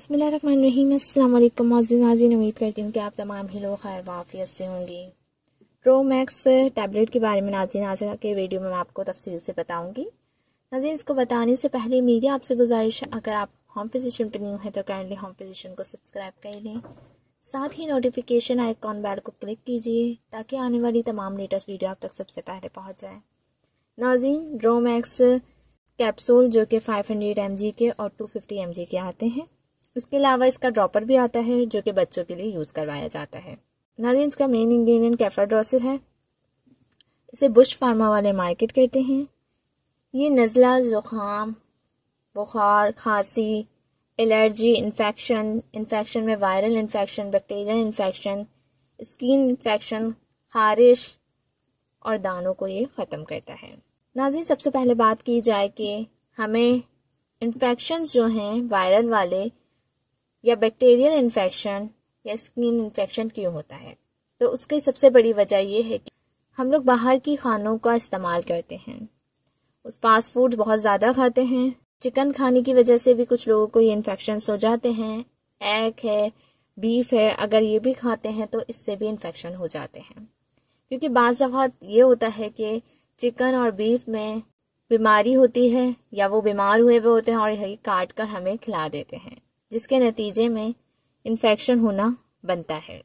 बसमीम अल्लाम नाजिन उम्मीद करती हूँ कि आप तमाम ही लोग खैर वाफियत से होंगे प्रो मैक्स टैबलेट के बारे में नाजिन आज के वीडियो में मैं आपको तफसील से बताऊँगी नाजिन इसको बताने से पहले मीडिया आपसे गुजारिश है अगर आप होम फिजिशन पर न्यू हैं तो काइंडली होम फिजिशन को सब्सक्राइब कर लें साथ ही नोटिफिकेशन आइकॉन बैल को क्लिक कीजिए ताकि आने वाली तमाम लेटेस्ट वीडियो आप तक सबसे पहले पहुँच जाए नाजिन ड्रोमैक्स कैप्सूल जो कि 500 हंड्रेड के और 250 फिफ्टी के आते हैं इसके अलावा इसका ड्रॉपर भी आता है जो कि बच्चों के लिए यूज़ करवाया जाता है नादिन इसका मेन इंग्रेडिएंट कैफ्राड्रोसिल है इसे बुश फार्मा वाले मार्केट करते हैं ये नज़ला ज़ुकाम बुखार खांसी एलर्जी इन्फेक्शन इन्फेक्शन में viral infection bacterial infection skin infection खारिश और दानों को ये ख़त्म करता है नाजी सबसे पहले बात की जाए कि हमें इन्फेक्शन जो हैं वायरल वाले या बैक्टीरियल इन्फेक्शन या स्किन इन्फेक्शन क्यों होता है तो उसकी सबसे बड़ी वजह यह है कि हम लोग बाहर की खानों का इस्तेमाल करते हैं उस फास्ट फूड बहुत ज़्यादा खाते हैं चिकन खाने की वजह से भी कुछ लोगों को ये इन्फेक्शन हो जाते हैं एग है बीफ है अगर ये भी खाते हैं तो इससे भी इन्फेक्शन हो जाते हैं क्योंकि बाज़ अवत ये होता है कि चिकन और बीफ में बीमारी होती है या वो बीमार हुए हुए होते हैं और यही काट कर हमें खिला देते हैं जिसके नतीजे में इन्फेक्शन होना बनता है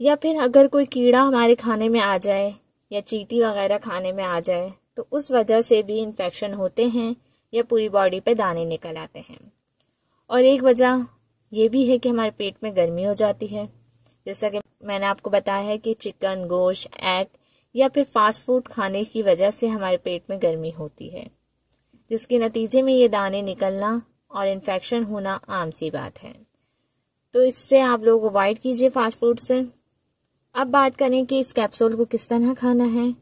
या फिर अगर कोई कीड़ा हमारे खाने में आ जाए या चीटी वगैरह खाने में आ जाए तो उस वजह से भी इन्फेक्शन होते हैं या पूरी बॉडी पे दाने निकल आते हैं और एक वजह यह भी है कि हमारे पेट में गर्मी हो जाती है जैसा कि मैंने आपको बताया है कि चिकन गोश्त एग या फिर फास्ट फूड खाने की वजह से हमारे पेट में गर्मी होती है जिसके नतीजे में ये दाने निकलना और इन्फेक्शन होना आम सी बात है तो इससे आप लोग अवॉइड कीजिए फास्ट फूड से अब बात करें कि इस कैप्सूल को किस तरह खाना है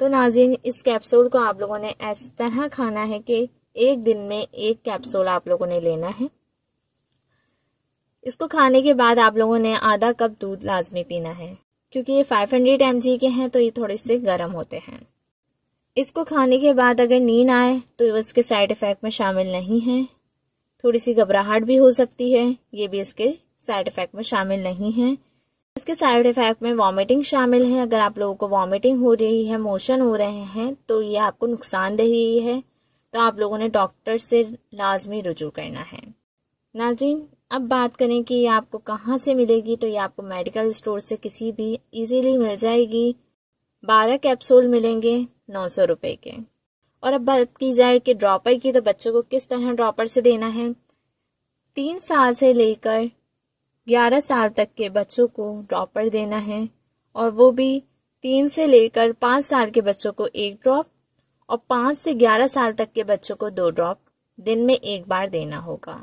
तो नाजिन इस कैप्सूल को आप लोगों ने इस तरह खाना है कि एक दिन में एक कैप्सूल आप लोगों ने लेना है इसको खाने के बाद आप लोगों ने आधा कप दूध लाजमी पीना है क्योंकि ये 500 हंड्रेड एम के हैं तो ये थोड़े से गर्म होते हैं इसको खाने के बाद अगर नींद आए तो इसके साइड इफ़ेक्ट में शामिल नहीं है थोड़ी सी घबराहट भी हो सकती है ये भी इसके साइड इफेक्ट में शामिल नहीं है इसके साइड इफेक्ट में वॉमिटिंग शामिल है अगर आप लोगों को वॉमिटिंग हो रही है मोशन हो रहे हैं तो ये आपको नुकसान दे रही है तो आप लोगों ने डॉक्टर से लाजमी रुजू करना है नाजिन अब बात करें कि ये आपको कहाँ से मिलेगी तो ये आपको मेडिकल स्टोर से किसी भी इजीली मिल जाएगी बारह कैप्सूल मिलेंगे नौ सौ रुपये के और अब बात की जाए कि ड्रॉपर की तो बच्चों को किस तरह ड्रॉपर से देना है तीन साल से लेकर ग्यारह साल तक के बच्चों को ड्रॉपर देना है और वो भी तीन से लेकर पाँच साल के बच्चों को एक ड्रॉप और पाँच से ग्यारह साल तक के बच्चों को दो ड्रॉप दिन में एक बार देना होगा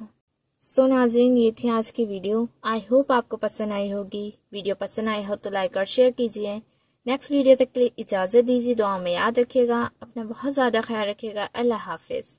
सो so, नाजरीन ये थी आज की वीडियो आई होप आपको पसंद आई होगी वीडियो पसंद आई हो तो लाइक और शेयर कीजिए नेक्स्ट वीडियो तक के लिए इजाज़त दीजिए दुआ में याद रखिएगा अपना बहुत ज़्यादा ख्याल रखिएगा अल्लाह हाफिज़